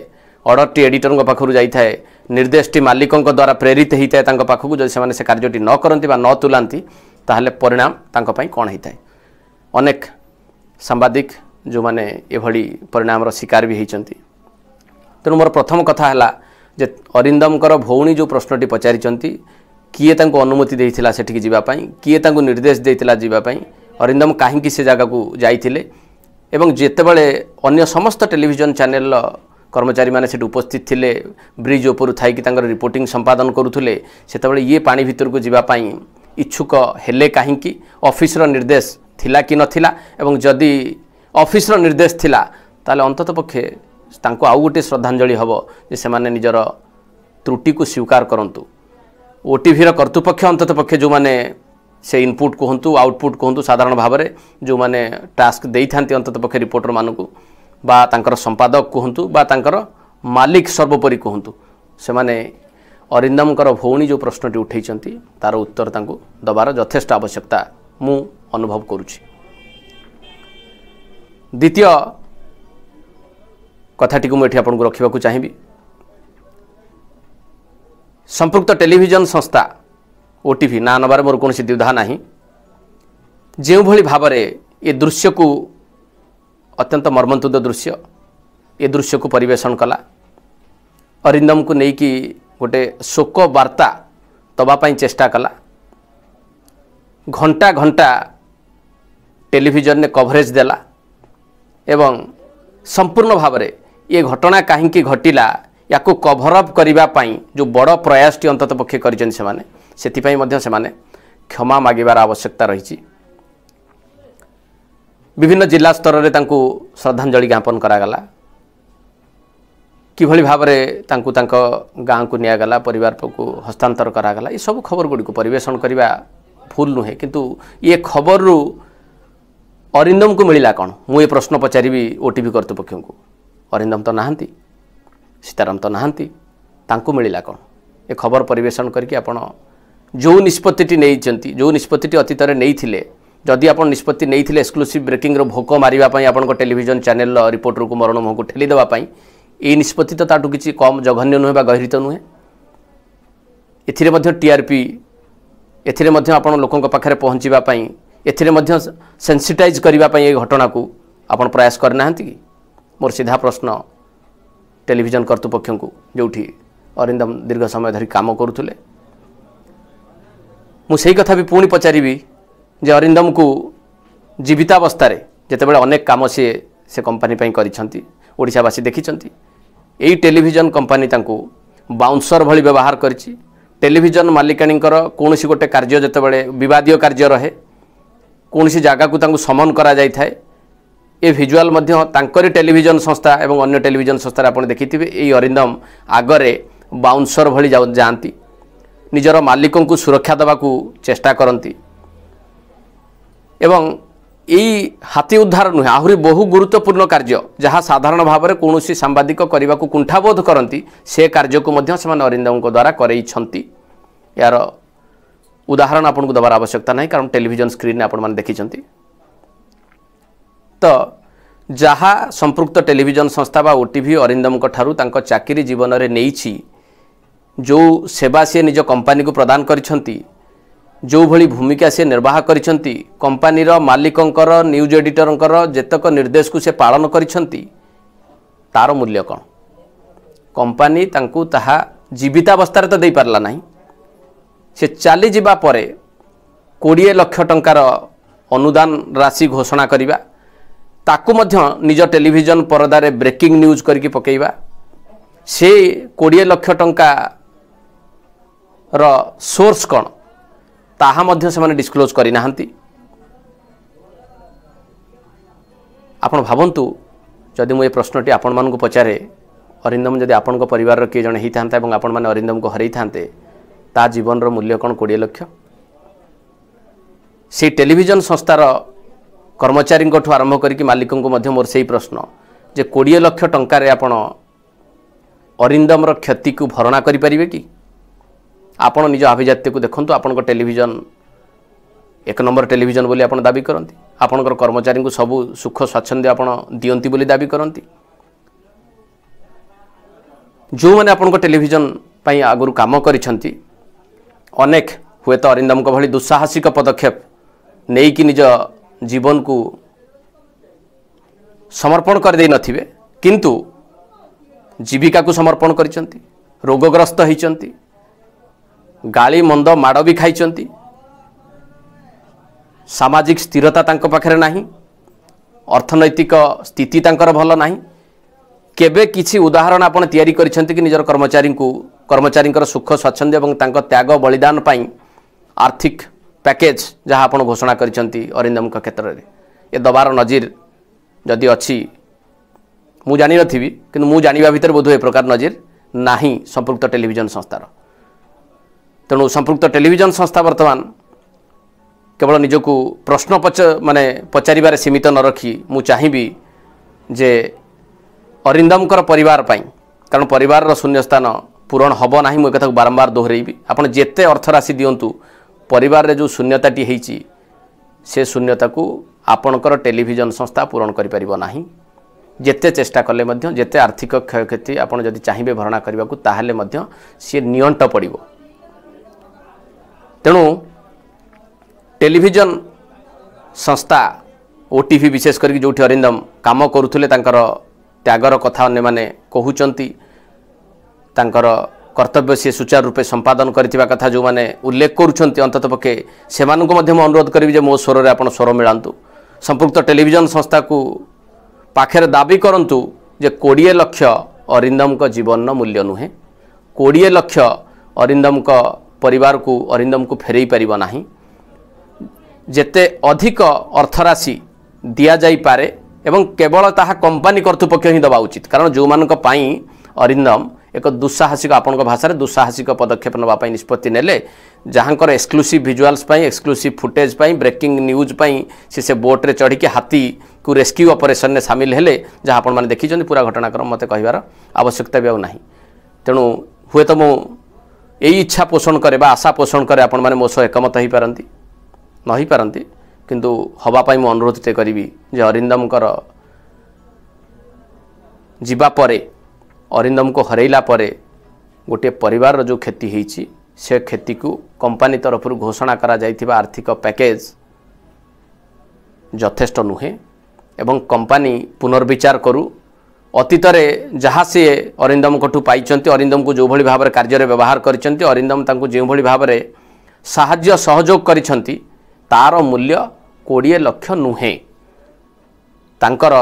ଅର୍ଡ଼ର୍ଟି ଏଡିଟର୍ଙ୍କ ପାଖରୁ ଯାଇଥାଏ ନିର୍ଦ୍ଦେଶଟି ମାଲିକଙ୍କ ଦ୍ୱାରା ପ୍ରେରିତ ହୋଇଥାଏ ତାଙ୍କ ପାଖକୁ ଯଦି ସେମାନେ ସେ କାର୍ଯ୍ୟଟି ନ କରନ୍ତି ବା ନ ତୁଲାନ୍ତି ତାହେଲେ ପରିଣାମ ତାଙ୍କ ପାଇଁ କ'ଣ ହୋଇଥାଏ ଅନେକ ସାମ୍ବାଦିକ ଯେଉଁମାନେ ଏଭଳି ପରିଣାମର ଶିକାର ବି ହୋଇଛନ୍ତି ତେଣୁ ମୋର ପ୍ରଥମ କଥା ହେଲା ଯେ ଅରିନ୍ଦମଙ୍କର ଭଉଣୀ ଯେଉଁ ପ୍ରଶ୍ନଟି ପଚାରିଛନ୍ତି କିଏ ତାଙ୍କୁ ଅନୁମତି ଦେଇଥିଲା ସେଠିକି ଯିବା ପାଇଁ କିଏ ତାଙ୍କୁ ନିର୍ଦ୍ଦେଶ ଦେଇଥିଲା ଯିବା ପାଇଁ ଅରିନ୍ଦମ କାହିଁକି ସେ ଜାଗାକୁ ଯାଇଥିଲେ ଏବଂ ଯେତେବେଳେ ଅନ୍ୟ ସମସ୍ତ ଟେଲିଭିଜନ ଚ୍ୟାନେଲର କର୍ମଚାରୀମାନେ ସେଠି ଉପସ୍ଥିତ ଥିଲେ ବ୍ରିଜ୍ ଉପରୁ ଥାଇକି ତାଙ୍କର ରିପୋର୍ଟିଂ ସମ୍ପାଦନ କରୁଥିଲେ ସେତେବେଳେ ଇଏ ପାଣି ଭିତରକୁ ଯିବା ପାଇଁ ଇଚ୍ଛୁକ ହେଲେ କାହିଁକି ଅଫିସର ନିର୍ଦ୍ଦେଶ ଥିଲା କି ନଥିଲା ଏବଂ ଯଦି ଅଫିସର ନିର୍ଦ୍ଦେଶ ଥିଲା ତାହେଲେ ଅନ୍ତତଃ ପକ୍ଷେ ତାଙ୍କୁ ଆଉ ଗୋଟିଏ ଶ୍ରଦ୍ଧାଞ୍ଜଳି ହେବ ଯେ ସେମାନେ ନିଜର ତ୍ରୁଟିକୁ ସ୍ୱୀକାର କରନ୍ତୁ ଓଟିଭିର କର୍ତ୍ତୃପକ୍ଷ ଅନ୍ତତଃ ପକ୍ଷେ ଯେଉଁମାନେ ସେ ଇନପୁଟ୍ କୁହନ୍ତୁ ଆଉଟପୁଟ୍ କୁହନ୍ତୁ ସାଧାରଣ ଭାବରେ ଯେଉଁମାନେ ଟାସ୍କ ଦେଇଥାନ୍ତି ଅନ୍ତତଃ ପକ୍ଷେ ରିପୋର୍ଟରମାନଙ୍କୁ ବା ତାଙ୍କର ସମ୍ପାଦକ କୁହନ୍ତୁ ବା ତାଙ୍କର ମାଲିକ ସର୍ବୋପରି କୁହନ୍ତୁ ସେମାନେ ଅରିନ୍ଦମଙ୍କର ଭଉଣୀ ଯେଉଁ ପ୍ରଶ୍ନଟି ଉଠାଇଛନ୍ତି ତା'ର ଉତ୍ତର ତାଙ୍କୁ ଦେବାର ଯଥେଷ୍ଟ ଆବଶ୍ୟକତା ମୁଁ ଅନୁଭବ କରୁଛି ଦ୍ୱିତୀୟ କଥାଟିକୁ ମୁଁ ଏଠି ଆପଣଙ୍କୁ ରଖିବାକୁ ଚାହିଁବି ସମ୍ପୃକ୍ତ ଟେଲିଭିଜନ ସଂସ୍ଥା ଓଟିଭି ନାଁ ନେବାରେ ମୋର କୌଣସି ଦ୍ୱିଧା ନାହିଁ ଯେଉଁଭଳି ଭାବରେ ଏ ଦୃଶ୍ୟକୁ ଅତ୍ୟନ୍ତ ମର୍ମନ୍ତୁଦ ଦୃଶ୍ୟ ଏ ଦୃଶ୍ୟକୁ ପରିବେଷଣ କଲା ଅରିନ୍ଦମକୁ ନେଇକି ଗୋଟେ ଶୋକ ବାର୍ତ୍ତା ଦେବା ପାଇଁ ଚେଷ୍ଟା କଲା ଘଣ୍ଟା ଘଣ୍ଟା ଟେଲିଭିଜନରେ କଭରେଜ ଦେଲା ଏବଂ ସମ୍ପୂର୍ଣ୍ଣ ଭାବରେ ଏ ଘଟଣା କାହିଁକି ଘଟିଲା या कभरअपू जो बड प्रयास टि अन्तत पक्ष गरिन्छपमा मगिर आवश्यकता र विभिन्न जिल्ला स्तरले त श्रद्धाञ्जली ज्ञापन गराला किभली भावना गाँक निला परिवारको हस्तान्तर गर सब खबर गुडिक परिवेषणा भुल् नुहेँ कति यबरु अरिन्दमको मिलाइ प्रश्न पचारिओ ओटी कर्तृपक्ष अरिंदम त नहाँ ସୀତାରାମ ତ ନାହାନ୍ତି ତାଙ୍କୁ ମିଳିଲା କ'ଣ ଏ ଖବର ପରିବେଷଣ କରିକି ଆପଣ ଯେଉଁ ନିଷ୍ପତ୍ତିଟି ନେଇଛନ୍ତି ଯେଉଁ ନିଷ୍ପତ୍ତିଟି ଅତୀତରେ ନେଇଥିଲେ ଯଦି ଆପଣ ନିଷ୍ପତ୍ତି ନେଇଥିଲେ ଏକ୍ସକ୍ଲୁସିଭ୍ ବ୍ରେକିଂର ଭୋକ ମାରିବା ପାଇଁ ଆପଣଙ୍କ ଟେଲିଭିଜନ ଚ୍ୟାନେଲର ରିପୋର୍ଟରକୁ ମରଣ ମୁହଁକୁ ଠେଲି ଦେବା ପାଇଁ ଏଇ ନିଷ୍ପତ୍ତି ତ ତାଠୁ କିଛି କମ୍ ଜଘନ୍ୟ ନୁହେଁ ବା ଗହିରିତ ନୁହେଁ ଏଥିରେ ମଧ୍ୟ ଟିଆର୍ପି ଏଥିରେ ମଧ୍ୟ ଆପଣ ଲୋକଙ୍କ ପାଖରେ ପହଞ୍ଚିବା ପାଇଁ ଏଥିରେ ମଧ୍ୟ ସେନ୍ସିଟାଇଜ୍ କରିବା ପାଇଁ ଏ ଘଟଣାକୁ ଆପଣ ପ୍ରୟାସ କରିନାହାନ୍ତି କି ମୋର ସିଧା ପ୍ରଶ୍ନ টেলিভিজন কর্তৃপক্ষଙ୍କୁ ଯେଉଁଠି ଅରିନ୍ଦମ ଦୀର୍ଘ ସମୟ ଧରି କାମ କରୁଥିଲେ ମୁଁ ସେଇ କଥା ବି ପୁଣି ପଚାରିବି ଯେ ଅରିନ୍ଦମକୁ ଜୀବିତାବସ୍ଥାରେ ଯେତେବେଳେ ଅନେକ କାମ ସିଏ ସେ କମ୍ପାନୀ ପାଇଁ କରିଛନ୍ତି ଓଡ଼ିଶାବାସୀ ଦେଖିଛନ୍ତି ଏଇ ଟେଲିଭିଜନ କମ୍ପାନୀ ତାଙ୍କୁ ବାଉନ୍ସର ଭଳି ବ୍ୟବହାର କରିଛି ଟେଲିଭିଜନ ମାଲିକାଣୀଙ୍କର କୌଣସି ଗୋଟେ କାର୍ଯ୍ୟ ଯେତେବେଳେ ବିବାଦୀୟ କାର୍ଯ୍ୟ ରହେ କୌଣସି ଜାଗାକୁ ତାଙ୍କୁ ସମନ କରାଯାଇଥାଏ ଏ ଭିଜୁଆଲ୍ ମଧ୍ୟ ତାଙ୍କରି ଟେଲିଭିଜନ ସଂସ୍ଥା ଏବଂ ଅନ୍ୟ ଟେଲିଭିଜନ ସଂସ୍ଥାରେ ଆପଣ ଦେଖିଥିବେ ଏଇ ଅରିନ୍ଦମ ଆଗରେ ବାଉନ୍ସର ଭଳି ଯାଆନ୍ତି ନିଜର ମାଲିକଙ୍କୁ ସୁରକ୍ଷା ଦେବାକୁ ଚେଷ୍ଟା କରନ୍ତି ଏବଂ ଏଇ ହାତୀ ଉଦ୍ଧାର ନୁହେଁ ଆହୁରି ବହୁ ଗୁରୁତ୍ୱପୂର୍ଣ୍ଣ କାର୍ଯ୍ୟ ଯାହା ସାଧାରଣ ଭାବରେ କୌଣସି ସାମ୍ବାଦିକ କରିବାକୁ କୁଣ୍ଠାବୋଧ କରନ୍ତି ସେ କାର୍ଯ୍ୟକୁ ମଧ୍ୟ ସେମାନେ ଅରିନ୍ଦମଙ୍କ ଦ୍ୱାରା କରେଇଛନ୍ତି ଏହାର ଉଦାହରଣ ଆପଣଙ୍କୁ ଦେବାର ଆବଶ୍ୟକତା ନାହିଁ କାରଣ ଟେଲିଭିଜନ ସ୍କ୍ରିନ୍ରେ ଆପଣମାନେ ଦେଖିଛନ୍ତି ତ ଯାହା ସମ୍ପୃକ୍ତ ଟେଲିଭିଜନ ସଂସ୍ଥା ବା ଓଟିଭି ଅରିନ୍ଦମଙ୍କ ଠାରୁ ତାଙ୍କ ଚାକିରି ଜୀବନରେ ନେଇଛି ଯେଉଁ ସେବା ସିଏ ନିଜ କମ୍ପାନୀକୁ ପ୍ରଦାନ କରିଛନ୍ତି ଯେଉଁଭଳି ଭୂମିକା ସିଏ ନିର୍ବାହ କରିଛନ୍ତି କମ୍ପାନୀର ମାଲିକଙ୍କର ନ୍ୟୁଜ୍ ଏଡିଟରଙ୍କର ଯେତେକ ନିର୍ଦ୍ଦେଶକୁ ସେ ପାଳନ କରିଛନ୍ତି ତା'ର ମୂଲ୍ୟ କ'ଣ କମ୍ପାନୀ ତାଙ୍କୁ ତାହା ଜୀବିତାବସ୍ଥାରେ ତ ଦେଇପାରିଲା ନାହିଁ ସେ ଚାଲିଯିବା ପରେ କୋଡ଼ିଏ ଲକ୍ଷ ଟଙ୍କାର ଅନୁଦାନ ରାଶି ଘୋଷଣା କରିବା ତାକୁ ମଧ୍ୟ ନିଜ ଟେଲିଭିଜନ ପରଦାରେ ବ୍ରେକିଂ ନ୍ୟୁଜ୍ କରିକି ପକାଇବା ସେ କୋଡ଼ିଏ ଲକ୍ଷ ଟଙ୍କାର ସୋର୍ସ କ'ଣ ତାହା ମଧ୍ୟ ସେମାନେ ଡିସ୍କ୍ଲୋଜ୍ କରିନାହାନ୍ତି ଆପଣ ଭାବନ୍ତୁ ଯଦି ମୁଁ ଏ ପ୍ରଶ୍ନଟି ଆପଣମାନଙ୍କୁ ପଚାରେ ଅରିନ୍ଦମ ଯଦି ଆପଣଙ୍କ ପରିବାରର କିଏ ଜଣେ ହେଇଥାନ୍ତା ଏବଂ ଆପଣମାନେ ଅରିନ୍ଦମଙ୍କୁ ହରାଇଥାନ୍ତେ ତା ଜୀବନର ମୂଲ୍ୟ କ'ଣ କୋଡ଼ିଏ ଲକ୍ଷ ସେଇ ଟେଲିଭିଜନ ସଂସ୍ଥାର କର୍ମଚାରୀଙ୍କଠୁ ଆରମ୍ଭ କରିକି ମାଲିକଙ୍କୁ ମଧ୍ୟ ମୋର ସେହି ପ୍ରଶ୍ନ ଯେ କୋଡ଼ିଏ ଲକ୍ଷ ଟଙ୍କାରେ ଆପଣ ଅରିନ୍ଦମର କ୍ଷତିକୁ ଭରଣା କରିପାରିବେ କି ଆପଣ ନିଜ ଆଭିଜାତ୍ୟକୁ ଦେଖନ୍ତୁ ଆପଣଙ୍କ ଟେଲିଭିଜନ ଏକ ନମ୍ବର ଟେଲିଭିଜନ ବୋଲି ଆପଣ ଦାବି କରନ୍ତି ଆପଣଙ୍କର କର୍ମଚାରୀଙ୍କୁ ସବୁ ସୁଖ ସ୍ୱାଚ୍ଛନ୍ଦ୍ୟ ଆପଣ ଦିଅନ୍ତି ବୋଲି ଦାବି କରନ୍ତି ଯେଉଁମାନେ ଆପଣଙ୍କ ଟେଲିଭିଜନ ପାଇଁ ଆଗରୁ କାମ କରିଛନ୍ତି ଅନେକ ହୁଏତ ଅରିନ୍ଦମଙ୍କ ଭଳି ଦୁଃସାହସିକ ପଦକ୍ଷେପ ନେଇକି ନିଜ ଜୀବନ କୁ ସମର୍ପଣ କରିଦେଇନଥିବେ କିନ୍ତୁ ଜୀବିକାକୁ ସମର୍ପଣ କରିଛନ୍ତି ରୋଗଗ୍ରସ୍ତ ହୋଇଛନ୍ତି ଗାଳି ମନ୍ଦ ମାଡ଼ ବି ଖାଇଛନ୍ତି ସାମାଜିକ ସ୍ଥିରତା ତାଙ୍କ ପାଖରେ ନାହିଁ ଅର୍ଥନୈତିକ ସ୍ଥିତି ତାଙ୍କର ଭଲ ନାହିଁ କେବେ କିଛି ଉଦାହରଣ ଆପଣ ତିଆରି କରିଛନ୍ତି କି ନିଜର କର୍ମଚାରୀଙ୍କୁ କର୍ମଚାରୀଙ୍କର ସୁଖ ସ୍ୱାଚ୍ଛନ୍ଦ୍ୟ ଏବଂ ତାଙ୍କ ତ୍ୟାଗ ବଳିଦାନ ପାଇଁ ଆର୍ଥିକ ପ୍ୟାକେଜ୍ ଯାହା ଆପଣ ଘୋଷଣା କରିଛନ୍ତି ଅରିନ୍ଦମଙ୍କ କ୍ଷେତ୍ରରେ ଏ ଦବାର ନଜିର ଯଦି ଅଛି ମୁଁ ଜାଣିନଥିବି କିନ୍ତୁ ମୁଁ ଜାଣିବା ଭିତରେ ବୋଧ ଏ ପ୍ରକାର ନଜିର ନାହିଁ ସମ୍ପୃକ୍ତ ଟେଲିଭିଜନ ସଂସ୍ଥାର ତେଣୁ ସମ୍ପୃକ୍ତ ଟେଲିଭିଜନ ସଂସ୍ଥା ବର୍ତ୍ତମାନ କେବଳ ନିଜକୁ ପ୍ରଶ୍ନ ପଚ ମାନେ ପଚାରିବାରେ ସୀମିତ ନ ରଖି ମୁଁ ଚାହିଁବି ଯେ ଅରିନ୍ଦମଙ୍କର ପରିବାର ପାଇଁ କାରଣ ପରିବାରର ଶୂନ୍ୟସ୍ଥାନ ପୂରଣ ହେବ ନାହିଁ ମୁଁ ଏକଥାକୁ ବାରମ୍ବାର ଦୋହରେଇବି ଆପଣ ଯେତେ ଅର୍ଥରାଶି ଦିଅନ୍ତୁ ପରିବାରରେ ଯେଉଁ ଶୂନ୍ୟତାଟି ହେଇଛି ସେ ଶୂନ୍ୟତାକୁ ଆପଣଙ୍କର ଟେଲିଭିଜନ ସଂସ୍ଥା ପୂରଣ କରିପାରିବ ନାହିଁ ଯେତେ ଚେଷ୍ଟା କଲେ ମଧ୍ୟ ଯେତେ ଆର୍ଥିକ କ୍ଷୟକ୍ଷତି ଆପଣ ଯଦି ଚାହିଁବେ ଭରଣା କରିବାକୁ ତାହେଲେ ମଧ୍ୟ ସିଏ ନିଅଣ୍ଟ ପଡ଼ିବ ତେଣୁ ଟେଲିଭିଜନ ସଂସ୍ଥା ଓ ଟିଭି ବିଶେଷ କରିକି ଯେଉଁଠି ଅରିନ୍ଦମ କାମ କରୁଥିଲେ ତାଙ୍କର ତ୍ୟାଗର କଥା ଅନ୍ୟମାନେ କହୁଛନ୍ତି ତାଙ୍କର କର୍ତ୍ତବ୍ୟ ସିଏ ସୁଚାରୁ ରୂପେ ସମ୍ପାଦନ କରିଥିବା କଥା ଯେଉଁମାନେ ଉଲ୍ଲେଖ କରୁଛନ୍ତି ଅନ୍ତତଃ ପକ୍ଷେ ସେମାନଙ୍କୁ ମଧ୍ୟ ମୁଁ ଅନୁରୋଧ କରିବି ଯେ ମୋ ସ୍ୱରରେ ଆପଣ ସ୍ୱର ମିଳାନ୍ତୁ ସମ୍ପୃକ୍ତ ଟେଲିଭିଜନ ସଂସ୍ଥାକୁ ପାଖରେ ଦାବି କରନ୍ତୁ ଯେ କୋଡ଼ିଏ ଲକ୍ଷ ଅରିନ୍ଦମଙ୍କ ଜୀବନର ମୂଲ୍ୟ ନୁହେଁ କୋଡ଼ିଏ ଲକ୍ଷ ଅରିନ୍ଦମଙ୍କ ପରିବାରକୁ ଅରିନ୍ଦମଙ୍କୁ ଫେରାଇ ପାରିବ ନାହିଁ ଯେତେ ଅଧିକ ଅର୍ଥରାଶି ଦିଆଯାଇପାରେ ଏବଂ କେବଳ ତାହା କମ୍ପାନୀ କର୍ତ୍ତୃପକ୍ଷ ହିଁ ଦେବା ଉଚିତ କାରଣ ଯେଉଁମାନଙ୍କ ପାଇଁ ଅରିନ୍ଦମ ଏକ ଦୁଃସାହସିକ ଆପଣଙ୍କ ଭାଷାରେ ଦୁଃସାହସିକ ପଦକ୍ଷେପ ନେବା ପାଇଁ ନିଷ୍ପତ୍ତି ନେଲେ ଯାହାଙ୍କର ଏକ୍ସକ୍ଲୁସିଭ୍ ଭିଜୁଆଲ୍ସ ପାଇଁ ଏକ୍ସକ୍ଲୁସିଭ୍ ଫୁଟେଜ୍ ପାଇଁ ବ୍ରେକିଂ ନ୍ୟୁଜ୍ ପାଇଁ ସେ ସେ ବୋଟ୍ରେ ଚଢ଼ିକି ହାତୀକୁ ରେସ୍କ୍ୟୁ ଅପରେସନ୍ରେ ସାମିଲ ହେଲେ ଯାହା ଆପଣମାନେ ଦେଖିଛନ୍ତି ପୁରା ଘଟଣାକ୍ରମ ମୋତେ କହିବାର ଆବଶ୍ୟକତା ବି ଆଉ ନାହିଁ ତେଣୁ ହୁଏତ ମୁଁ ଏଇ ଇଚ୍ଛା ପୋଷଣ କରେ ବା ଆଶା ପୋଷଣ କରେ ଆପଣମାନେ ମୋ ସହ ଏକମତ ହୋଇପାରନ୍ତି ନ ହୋଇପାରନ୍ତି କିନ୍ତୁ ହେବା ପାଇଁ ମୁଁ ଅନୁରୋଧଟେ କରିବି ଯେ ଅରିନ୍ଦମଙ୍କର ଯିବା ପରେ ଅରିନ୍ଦମଙ୍କୁ ହରାଇଲା ପରେ ଗୋଟିଏ ପରିବାରର ଯେଉଁ କ୍ଷତି ହୋଇଛି ସେ କ୍ଷତିକୁ କମ୍ପାନୀ ତରଫରୁ ଘୋଷଣା କରାଯାଇଥିବା ଆର୍ଥିକ ପ୍ୟାକେଜ୍ ଯଥେଷ୍ଟ ନୁହେଁ ଏବଂ କମ୍ପାନୀ ପୁନର୍ବିଚାର କରୁ ଅତୀତରେ ଯାହା ସିଏ ଅରିନ୍ଦମଙ୍କଠୁ ପାଇଛନ୍ତି ଅରିନ୍ଦମଙ୍କୁ ଯେଉଁଭଳି ଭାବରେ କାର୍ଯ୍ୟରେ ବ୍ୟବହାର କରିଛନ୍ତି ଅରିନ୍ଦମ ତାଙ୍କୁ ଯେଉଁଭଳି ଭାବରେ ସାହାଯ୍ୟ ସହଯୋଗ କରିଛନ୍ତି ତା'ର ମୂଲ୍ୟ କୋଡ଼ିଏ ଲକ୍ଷ ନୁହେଁ ତାଙ୍କର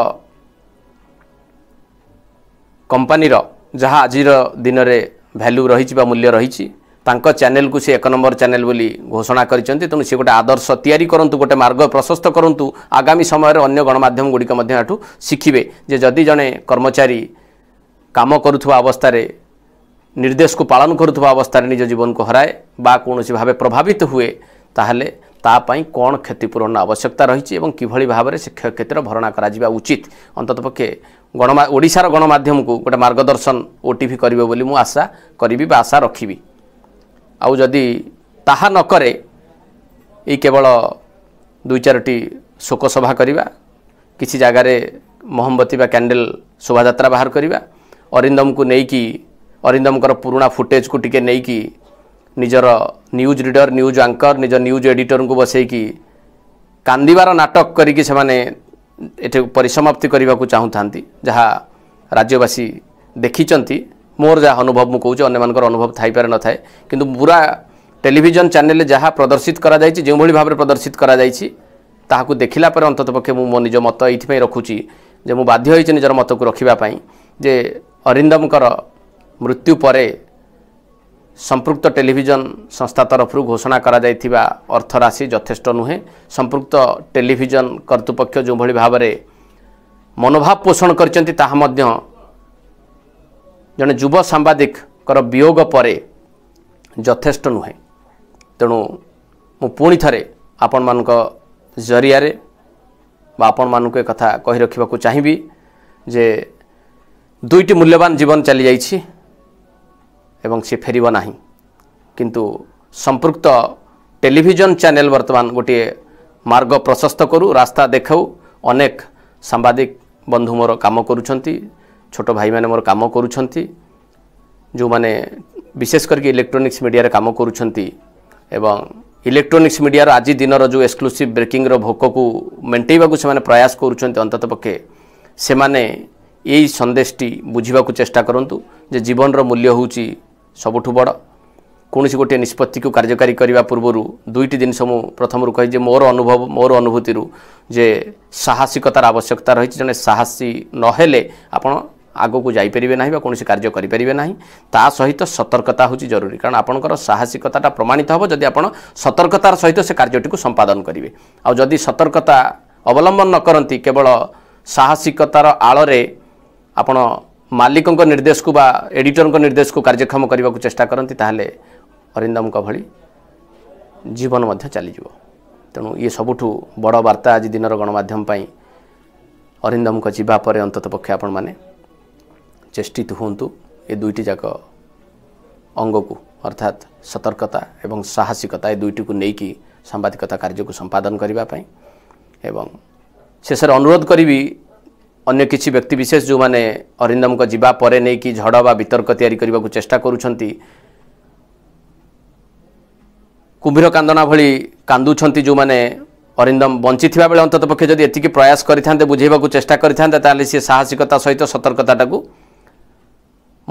କମ୍ପାନୀର ଯାହା ଆଜିର ଦିନରେ ଭ୍ୟାଲ୍ୟୁ ରହିଛି ବା ମୂଲ୍ୟ ରହିଛି ତାଙ୍କ ଚ୍ୟାନେଲ୍କୁ ସେ ଏକ ନମ୍ବର ଚ୍ୟାନେଲ୍ ବୋଲି ଘୋଷଣା କରିଛନ୍ତି ତେଣୁ ସେ ଗୋଟେ ଆଦର୍ଶ ତିଆରି କରନ୍ତୁ ଗୋଟେ ମାର୍ଗ ପ୍ରଶସ୍ତ କରନ୍ତୁ ଆଗାମୀ ସମୟରେ ଅନ୍ୟ ଗଣମାଧ୍ୟମଗୁଡ଼ିକ ମଧ୍ୟ ଏଠୁ ଶିଖିବେ ଯେ ଯଦି ଜଣେ କର୍ମଚାରୀ କାମ କରୁଥିବା ଅବସ୍ଥାରେ ନିର୍ଦ୍ଦେଶକୁ ପାଳନ କରୁଥିବା ଅବସ୍ଥାରେ ନିଜ ଜୀବନକୁ ହରାଏ ବା କୌଣସି ଭାବେ ପ୍ରଭାବିତ ହୁଏ ତାହେଲେ ତା ପାଇଁ କ'ଣ କ୍ଷତିପୂରଣ ଆବଶ୍ୟକତା ରହିଛି ଏବଂ କିଭଳି ଭାବରେ ସେ କ୍ଷୟକ୍ଷତିର ଭରଣା କରାଯିବା ଉଚିତ ଅନ୍ତତଃ ପକ୍ଷେ ଗଣମା ଓଡ଼ିଶାର ଗଣମାଧ୍ୟମକୁ ଗୋଟେ ମାର୍ଗଦର୍ଶନ ଓ ଟିଭି କରିବ ବୋଲି ମୁଁ ଆଶା କରିବି ବା ଆଶା ରଖିବି ଆଉ ଯଦି ତାହା ନ କରେ ଏଇ କେବଳ ଦୁଇ ଚାରୋଟି ଶୋକସଭା କରିବା କିଛି ଜାଗାରେ ମହମବତୀ ବା କ୍ୟାଣ୍ଡେଲ ଶୋଭାଯାତ୍ରା ବାହାର କରିବା ଅରିନ୍ଦମକୁ ନେଇକି ଅରିନ୍ଦମଙ୍କର ପୁରୁଣା ଫୁଟେଜକୁ ଟିକେ ନେଇକି ନିଜର ନ୍ୟୁଜ୍ ରିଡ଼ର ନ୍ୟୁଜ୍ ଆଙ୍କର ନିଜ ନ୍ୟୁଜ୍ ଏଡିଟରଙ୍କୁ ବସେଇକି କାନ୍ଦିବାର ନାଟକ କରିକି ସେମାନେ ଏଠି ପରିସମାପ୍ତି କରିବାକୁ ଚାହୁଁଥାନ୍ତି ଯାହା ରାଜ୍ୟବାସୀ ଦେଖିଛନ୍ତି ମୋର ଯାହା ଅନୁଭବ ମୁଁ କହୁଛି ଅନ୍ୟମାନଙ୍କର ଅନୁଭବ ଥାଇପାରେ ନଥାଏ କିନ୍ତୁ ପୁରା ଟେଲିଭିଜନ ଚ୍ୟାନେଲରେ ଯାହା ପ୍ରଦର୍ଶିତ କରାଯାଇଛି ଯେଉଁଭଳି ଭାବରେ ପ୍ରଦର୍ଶିତ କରାଯାଇଛି ତାହାକୁ ଦେଖିଲା ପରେ ଅନ୍ତତଃ ପକ୍ଷେ ମୁଁ ମୋ ନିଜ ମତ ଏଇଥିପାଇଁ ରଖୁଛି ଯେ ମୁଁ ବାଧ୍ୟ ହୋଇଛି ନିଜର ମତକୁ ରଖିବା ପାଇଁ ଯେ ଅରିନ୍ଦମଙ୍କର ମୃତ୍ୟୁ ପରେ ସମ୍ପୃକ୍ତ ଟେଲିଭିଜନ ସଂସ୍ଥା ତରଫରୁ ଘୋଷଣା କରାଯାଇଥିବା ଅର୍ଥରାଶି ଯଥେଷ୍ଟ ନୁହେଁ ସମ୍ପୃକ୍ତ ଟେଲିଭିଜନ କର୍ତ୍ତୃପକ୍ଷ ଯେଉଁଭଳି ଭାବରେ ମନୋଭାବ ପୋଷଣ କରିଛନ୍ତି ତାହା ମଧ୍ୟ ଜଣେ ଯୁବ ସାମ୍ବାଦିକର ବିୟୋଗ ପରେ ଯଥେଷ୍ଟ ନୁହେଁ ତେଣୁ ମୁଁ ପୁଣି ଥରେ ଆପଣମାନଙ୍କ ଜରିଆରେ ବା ଆପଣମାନଙ୍କୁ ଏକଥା କହି ରଖିବାକୁ ଚାହିଁବି ଯେ ଦୁଇଟି ମୂଲ୍ୟବାନ ଜୀବନ ଚାଲିଯାଇଛି এবং ସେ ଫେରିବ ନାହିଁ କିନ୍ତୁ ସମ୍ପୃକ୍ତ ଟେଲିଭିଜନ ଚ୍ୟାନେଲ ବର୍ତ୍ତମାନ ଗୋଟିଏ ମାର୍ଗ ପ୍ରଶସ୍ତ କରୁ ରାସ୍ତା ଦେଖାଉ ଅନେକ ସାମ୍ବାଦିକ ବନ୍ଧୁ ମୋର କାମ କରୁଛନ୍ତି ଛୋଟ ଭାଇମାନେ ମୋର କାମ କରୁଛନ୍ତି ଯେଉଁମାନେ ବିଶେଷ କରିକି ଇଲେକ୍ଟ୍ରୋନିକ୍ସ ମିଡ଼ିଆରେ କାମ କରୁଛନ୍ତି ଏବଂ ଇଲେକ୍ଟ୍ରୋନିକ୍ସ ମିଡ଼ିଆର ଆଜି ଦିନର ଯେଉଁ ଏକ୍ସକ୍ଲୁସିଭ୍ ବ୍ରେକିଂର ଭୋକକୁ ମେଣ୍ଟେଇବାକୁ ସେମାନେ ପ୍ରୟାସ କରୁଛନ୍ତି ଅନ୍ତତଃ ପକ୍ଷେ ସେମାନେ ଏଇ ସନ୍ଦେଶଟି ବୁଝିବାକୁ ଚେଷ୍ଟା କରନ୍ତୁ ଯେ ଜୀବନର ମୂଲ୍ୟ ହେଉଛି ସବୁଠୁ ବଡ଼ କୌଣସି ଗୋଟିଏ ନିଷ୍ପତ୍ତିକୁ କାର୍ଯ୍ୟକାରୀ କରିବା ପୂର୍ବରୁ ଦୁଇଟି ଜିନିଷ ମୁଁ ପ୍ରଥମରୁ କହିଛି ଯେ ମୋର ଅନୁଭବ ମୋର ଅନୁଭୂତିରୁ ଯେ ସାହସିକତାର ଆବଶ୍ୟକତା ରହିଛି ଜଣେ ସାହସୀ ନହେଲେ ଆପଣ ଆଗକୁ ଯାଇପାରିବେ ନାହିଁ ବା କୌଣସି କାର୍ଯ୍ୟ କରିପାରିବେ ନାହିଁ ତା ସହିତ ସତର୍କତା ହେଉଛି ଜରୁରୀ କାରଣ ଆପଣଙ୍କର ସାହସିକତାଟା ପ୍ରମାଣିତ ହେବ ଯଦି ଆପଣ ସତର୍କତାର ସହିତ ସେ କାର୍ଯ୍ୟଟିକୁ ସମ୍ପାଦନ କରିବେ ଆଉ ଯଦି ସତର୍କତା ଅବଲମ୍ବନ ନ କରନ୍ତି କେବଳ ସାହସିକତାର ଆଳରେ ଆପଣ ମାଲିକଙ୍କ ନିର୍ଦ୍ଦେଶକୁ ବା ଏଡିଟରଙ୍କ ନିର୍ଦ୍ଦେଶକୁ କାର୍ଯ୍ୟକ୍ଷମ କରିବାକୁ ଚେଷ୍ଟା କରନ୍ତି ତାହେଲେ ଅରିନ୍ଦମଙ୍କ ଭଳି ଜୀବନ ମଧ୍ୟ ଚାଲିଯିବ ତେଣୁ ଇଏ ସବୁଠୁ ବଡ଼ ବାର୍ତ୍ତା ଆଜି ଦିନର ଗଣମାଧ୍ୟମ ପାଇଁ ଅରିନ୍ଦମଙ୍କ ଯିବା ପରେ ଅନ୍ତତଃ ପକ୍ଷେ ଆପଣମାନେ ଚେଷ୍ଟିତ ହୁଅନ୍ତୁ ଏ ଦୁଇଟି ଯାକ ଅଙ୍ଗକୁ ଅର୍ଥାତ୍ ସତର୍କତା ଏବଂ ସାହସିକତା ଏ ଦୁଇଟିକୁ ନେଇକି ସାମ୍ବାଦିକତା କାର୍ଯ୍ୟକୁ ସମ୍ପାଦନ କରିବା ପାଇଁ ଏବଂ ଶେଷରେ ଅନୁରୋଧ କରିବି ଅନ୍ୟ କିଛି ବ୍ୟକ୍ତିବିଶେଷ ଯେଉଁମାନେ ଅରିନ୍ଦମଙ୍କ ଯିବା ପରେ ନେଇକି ଝଡ଼ ବା ବିତର୍କ ତିଆରି କରିବାକୁ ଚେଷ୍ଟା କରୁଛନ୍ତି କୁମ୍ଭୀର କାନ୍ଦନା ଭଳି କାନ୍ଦୁଛନ୍ତି ଯେଉଁମାନେ ଅରିନ୍ଦମ ବଞ୍ଚିଥିବା ବେଳେ ଅନ୍ତତଃ ପକ୍ଷେ ଯଦି ଏତିକି ପ୍ରୟାସ କରିଥାନ୍ତେ ବୁଝାଇବାକୁ ଚେଷ୍ଟା କରିଥାନ୍ତେ ତାହେଲେ ସିଏ ସାହସିକତା ସହିତ ସତର୍କତାଟାକୁ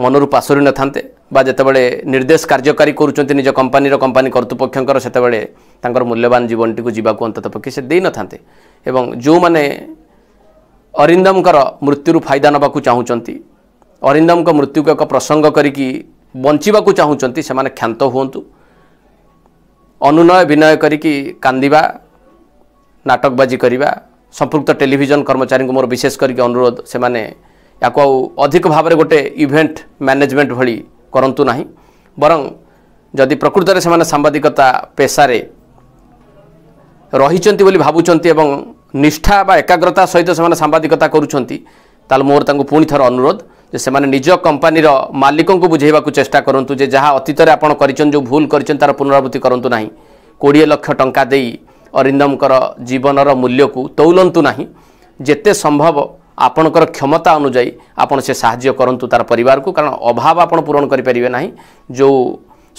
ମନରୁ ପାଶରି ନଥାନ୍ତେ ବା ଯେତେବେଳେ ନିର୍ଦ୍ଦେଶ କାର୍ଯ୍ୟକାରୀ କରୁଛନ୍ତି ନିଜ କମ୍ପାନୀର କମ୍ପାନୀ କର୍ତ୍ତୃପକ୍ଷଙ୍କର ସେତେବେଳେ ତାଙ୍କର ମୂଲ୍ୟବାନ ଜୀବନଟିକୁ ଯିବାକୁ ଅନ୍ତତଃ ପକ୍ଷେ ସେ ଦେଇନଥାନ୍ତେ ଏବଂ ଯେଉଁମାନେ ଅରିନ୍ଦମଙ୍କର ମୃତ୍ୟୁରୁ ଫାଇଦା ନେବାକୁ ଚାହୁଁଛନ୍ତି ଅରିନ୍ଦମଙ୍କ ମୃତ୍ୟୁକୁ ଏକ ପ୍ରସଙ୍ଗ କରିକି ବଞ୍ଚିବାକୁ ଚାହୁଁଛନ୍ତି ସେମାନେ କ୍ଷାନ୍ତ ହୁଅନ୍ତୁ ଅନୁନୟ ବିନୟ କରିକି କାନ୍ଦିବା ନାଟକବାଜି କରିବା ସମ୍ପୃକ୍ତ ଟେଲିଭିଜନ କର୍ମଚାରୀଙ୍କୁ ମୋର ବିଶେଷ କରିକି ଅନୁରୋଧ ସେମାନେ ୟାକୁ ଆଉ ଅଧିକ ଭାବରେ ଗୋଟେ ଇଭେଣ୍ଟ ମ୍ୟାନେଜମେଣ୍ଟ ଭଳି କରନ୍ତୁ ନାହିଁ ବରଂ ଯଦି ପ୍ରକୃତରେ ସେମାନେ ସାମ୍ବାଦିକତା ପେସାରେ ରହିଛନ୍ତି ବୋଲି ଭାବୁଛନ୍ତି ଏବଂ ନିଷ୍ଠା ବା ଏକାଗ୍ରତା ସହିତ ସେମାନେ ସାମ୍ବାଦିକତା କରୁଛନ୍ତି ତାହେଲେ ମୋର ତାଙ୍କୁ ପୁଣି ଥର ଅନୁରୋଧ ଯେ ସେମାନେ ନିଜ କମ୍ପାନୀର ମାଲିକଙ୍କୁ ବୁଝାଇବାକୁ ଚେଷ୍ଟା କରନ୍ତୁ ଯେ ଯାହା ଅତୀତରେ ଆପଣ କରିଛନ୍ତି ଯେଉଁ ଭୁଲ କରିଛନ୍ତି ତା'ର ପୁନରାବୃତ୍ତି କରନ୍ତୁ ନାହିଁ କୋଡ଼ିଏ ଲକ୍ଷ ଟଙ୍କା ଦେଇ ଅରିନ୍ଦମଙ୍କର ଜୀବନର ମୂଲ୍ୟକୁ ତୌଲନ୍ତୁ ନାହିଁ ଯେତେ ସମ୍ଭବ ଆପଣଙ୍କର କ୍ଷମତା ଅନୁଯାୟୀ ଆପଣ ସେ ସାହାଯ୍ୟ କରନ୍ତୁ ତା'ର ପରିବାରକୁ କାରଣ ଅଭାବ ଆପଣ ପୂରଣ କରିପାରିବେ ନାହିଁ ଯେଉଁ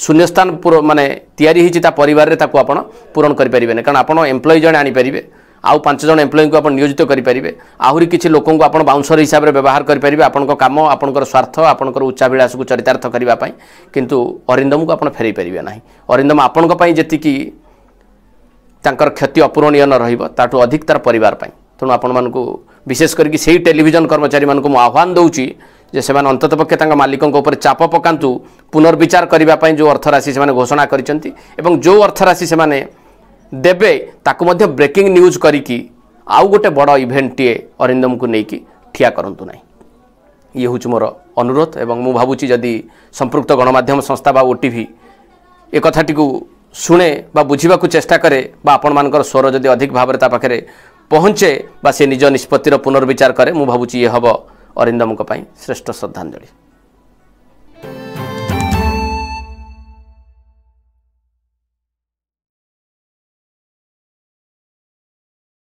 ଶୂନ୍ୟସ୍ଥାନ ମାନେ ତିଆରି ହୋଇଛି ତା ପରିବାରରେ ତାକୁ ଆପଣ ପୂରଣ କରିପାରିବେନି କାରଣ ଆପଣ ଏମ୍ପ୍ଲୟି ଜଣେ ଆଣିପାରିବେ आउ पांच जन एम्प्लयी को आप नियोजित करेंगे आहरी किसी लोक आप बाउंसर हिसाब से व्यवहार करेंगे आपंकर कम आपंकर स्वार्थ आपंकर उच्चाभिलाष को चरितार्थ करने किंतु अरिंदम को आप फेर पारे ना अरिंदम आपण जीक ତାଙ୍କର କ୍ଷତି ଅପୂରଣୀୟ ନ ରହିବ ତାଠୁ ଅଧିକ ତାର ପରିବାର ପାଇଁ ତେଣୁ ଆପଣମାନଙ୍କୁ ବିଶେଷ କରିକି ସେଇ ଟେଲିଭିଜନ କର୍ମଚାରୀମାନଙ୍କୁ ମୁଁ ଆହ୍ୱାନ ଦେଉଛି ଯେ ସେମାନେ ଅନ୍ତତଃ ପକ୍ଷେ ତାଙ୍କ ମାଲିକଙ୍କ ଉପରେ ଚାପ ପକାନ୍ତୁ ପୁନର୍ବିଚାର କରିବା ପାଇଁ ଯେଉଁ ଅର୍ଥରାଶି ସେମାନେ ଘୋଷଣା କରିଛନ୍ତି ଏବଂ ଯେଉଁ ଅର୍ଥରାଶି ସେମାନେ ଦେବେ ତାକୁ ମଧ୍ୟ ବ୍ରେକିଂ ନ୍ୟୁଜ୍ କରିକି ଆଉ ଗୋଟେ ବଡ଼ ଇଭେଣ୍ଟଟିଏ ଅରିନ୍ଦମଙ୍କୁ ନେଇକି ଠିଆ କରନ୍ତୁ ନାହିଁ ଇଏ ହେଉଛି ମୋର ଅନୁରୋଧ ଏବଂ ମୁଁ ଭାବୁଛି ଯଦି ସମ୍ପୃକ୍ତ ଗଣମାଧ୍ୟମ ସଂସ୍ଥା ବା ଓଟିଭି ଏ କଥାଟିକୁ ଶୁଣେ ବା ବୁଝିବାକୁ ଚେଷ୍ଟା କରେ ବା ଆପଣମାନଙ୍କର ସ୍ୱର ଯଦି ଅଧିକ ଭାବରେ ତା ପାଖରେ ପହଞ୍ଚେ ବା ସେ ନିଜ ନିଷ୍ପତ୍ତିର ପୁନର୍ବିଚାର କରେ ମୁଁ ଭାବୁଛି ଇଏ ହେବ ଅରିନ୍ଦମଙ୍କ ପାଇଁ ଶ୍ରେଷ୍ଠ ଶ୍ରଦ୍ଧାଞ୍ଜଳି